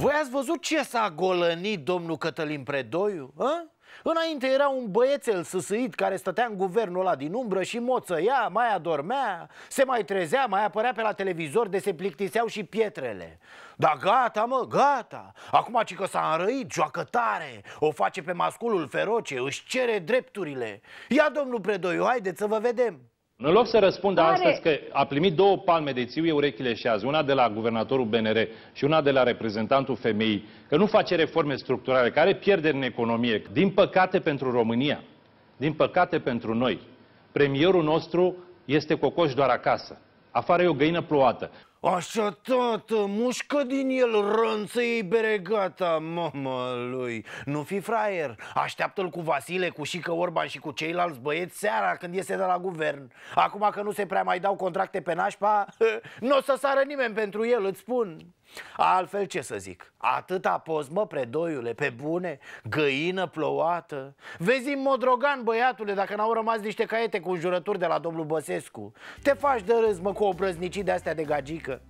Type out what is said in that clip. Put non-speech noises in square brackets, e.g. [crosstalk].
Voi ați văzut ce s-a golănit domnul Cătălin Predoiu? A? Înainte era un băiețel săsăit care stătea în guvernul ăla din umbră și moțăia, mai adormea, se mai trezea, mai apărea pe la televizor de se plictiseau și pietrele. Da gata, mă, gata. Acum ci că s-a înrăit, joacă tare, o face pe masculul feroce, își cere drepturile. Ia, domnul Predoiu, haideți să vă vedem. În loc să răspundă Are... astăzi că a primit două palme de țiuie urechile și azi, una de la guvernatorul BNR și una de la reprezentantul femei, că nu face reforme structurale, care pierderi în economie, din păcate pentru România, din păcate pentru noi, premierul nostru este cocoș doar acasă. Afară e o găină plouată. Așa, tată, mușcă din el rănță ei bere gata, lui Nu fi fraier, așteaptă-l cu Vasile, cu Șică Orban și cu ceilalți băieți seara când iese de la guvern Acum că nu se prea mai dau contracte pe nașpa, [laughs] nu o să sară nimeni pentru el, îți spun Altfel ce să zic? Atâta mă predoiule, pe bune, găină plouată Vezi în modrogan, băiatule, dacă n-au rămas niște caiete cu jurături de la domnul Băsescu Te faci de râs, mă, cu obrăznicii de astea de gagică